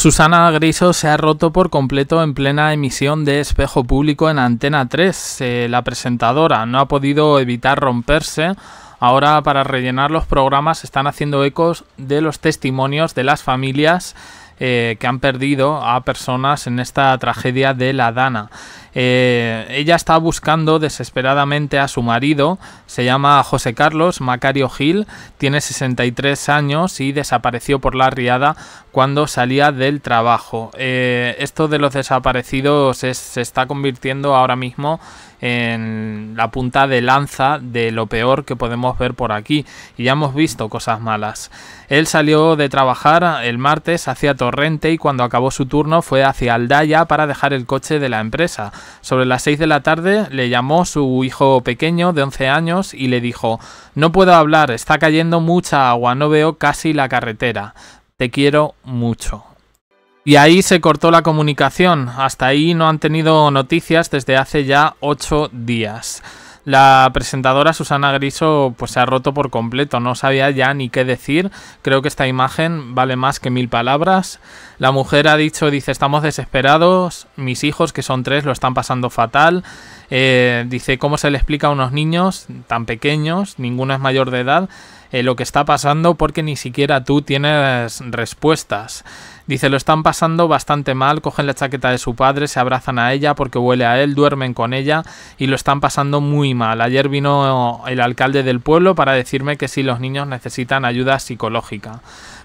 Susana Griso se ha roto por completo en plena emisión de Espejo Público en Antena 3. Eh, la presentadora no ha podido evitar romperse. Ahora para rellenar los programas están haciendo ecos de los testimonios de las familias eh, que han perdido a personas en esta tragedia de la Dana. Eh, ella está buscando desesperadamente a su marido, se llama José Carlos Macario Gil, tiene 63 años y desapareció por la riada cuando salía del trabajo. Eh, esto de los desaparecidos se está convirtiendo ahora mismo en la punta de lanza de lo peor que podemos ver por aquí y ya hemos visto cosas malas. Él salió de trabajar el martes hacia Torrente y cuando acabó su turno fue hacia Aldaya para dejar el coche de la empresa. Sobre las 6 de la tarde le llamó su hijo pequeño de 11 años y le dijo no puedo hablar, está cayendo mucha agua, no veo casi la carretera. Te quiero mucho. Y ahí se cortó la comunicación. Hasta ahí no han tenido noticias desde hace ya ocho días. La presentadora Susana Griso pues se ha roto por completo, no sabía ya ni qué decir. Creo que esta imagen vale más que mil palabras. La mujer ha dicho, dice, estamos desesperados, mis hijos, que son tres, lo están pasando fatal. Eh, dice, ¿cómo se le explica a unos niños tan pequeños? Ninguno es mayor de edad eh, lo que está pasando porque ni siquiera tú tienes respuestas. Dice, lo están pasando bastante mal, cogen la chaqueta de su padre, se abrazan a ella porque huele a él, duermen con ella y lo están pasando muy mal. Ayer vino el alcalde del pueblo para decirme que si los niños necesitan ayuda psicológica.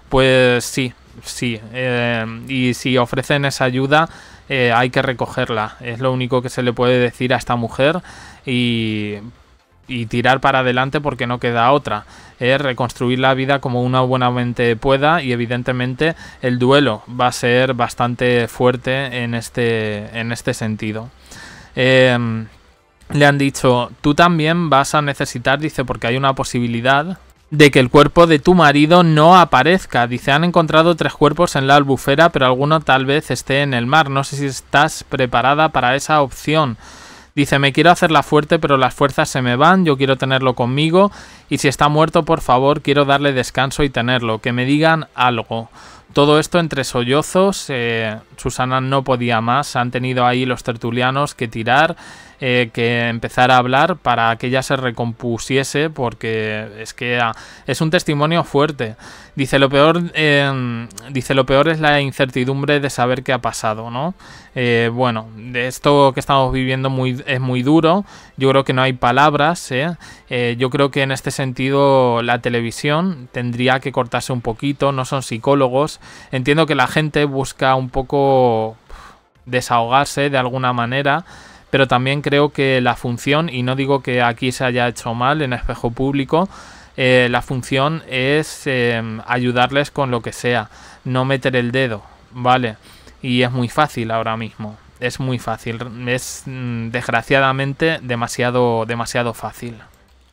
Pues sí, sí. Eh, y si ofrecen esa ayuda, eh, hay que recogerla. Es lo único que se le puede decir a esta mujer y y tirar para adelante porque no queda otra. Es reconstruir la vida como una buena mente pueda y evidentemente el duelo va a ser bastante fuerte en este, en este sentido. Em, le han dicho, tú también vas a necesitar, dice, porque hay una posibilidad de que el cuerpo de tu marido no aparezca. Dice, han encontrado tres cuerpos en la albufera, pero alguno tal vez esté en el mar. No sé si estás preparada para esa opción. Dice, me quiero hacerla fuerte, pero las fuerzas se me van, yo quiero tenerlo conmigo y si está muerto, por favor, quiero darle descanso y tenerlo, que me digan algo. Todo esto entre sollozos, eh, Susana no podía más, han tenido ahí los tertulianos que tirar, eh, que empezar a hablar para que ella se recompusiese, porque es que ah, es un testimonio fuerte. Dice lo peor, em, dice lo peor es la incertidumbre de saber qué ha pasado, ¿no? Eh, bueno, de esto que estamos viviendo es muy duro. Yo creo que no hay palabras. yo creo que en este sentido la televisión tendría que cortarse un poquito. No son psicólogos, Entiendo que la gente busca un poco desahogarse de alguna manera, pero también creo que la función, y no digo que aquí se haya hecho mal en espejo público, eh, la función es em, ayudarles con lo que sea, no meter el dedo, ¿vale? Y es muy fácil ahora mismo, es muy fácil, es mm, desgraciadamente demasiado, demasiado fácil.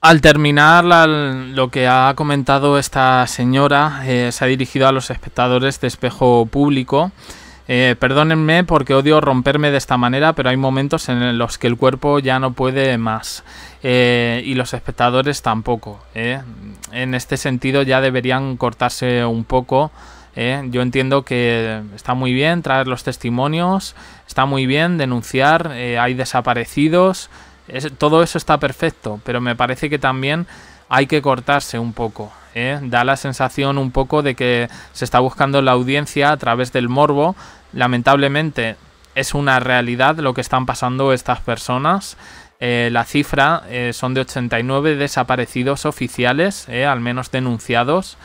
Al terminar lo que ha comentado esta señora, eh, se ha dirigido a los espectadores de espejo público. Eh, perdónenme porque odio romperme de esta manera, pero hay momentos en los que el cuerpo ya no puede más. Eh, y los espectadores tampoco. En este sentido ya deberían cortarse un poco. Yo entiendo que está muy bien traer los testimonios, está muy bien denunciar, hay desaparecidos todo eso está perfecto, pero me parece que también hay que cortarse un poco. ¿eh? Da la sensación un poco de que se está buscando la audiencia a través del morbo. Lamentablemente es una realidad lo que están pasando estas personas. Eh, la cifra eh, son de 89 desaparecidos oficiales, al menos denunciados.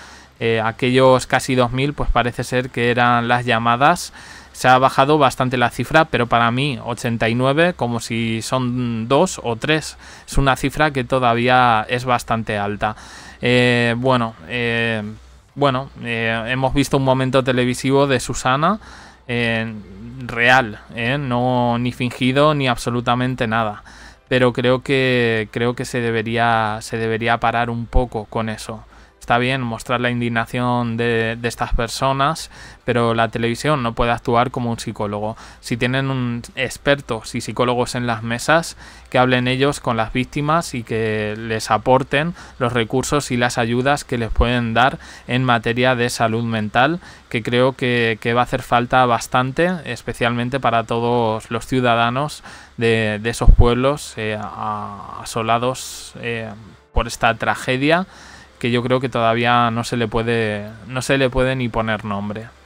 aquellos casi 2.000 pues parece ser que eran las llamadas se ha bajado bastante la cifra, pero para mí 89 como si son 2 o 3 es una cifra que todavía es bastante alta. Eh, bueno, eh, bueno eh, hemos visto un momento televisivo de Susana real, no ni fingido ni absolutamente nada. Pero creo que creo que se debería se debería parar un poco con eso está bien mostrar la indignación de, estas personas, pero la televisión no puede actuar como un psicólogo. Si tienen un expertos y psicólogos en las mesas, que hablen ellos con las víctimas y que les aporten los recursos y las ayudas que les pueden dar en materia de salud mental, que creo que, va a hacer falta bastante, especialmente para todos los ciudadanos de, esos pueblos eh, asolados eh, por esta tragedia que yo creo que todavía no se le puede, no se le puede ni poner nombre.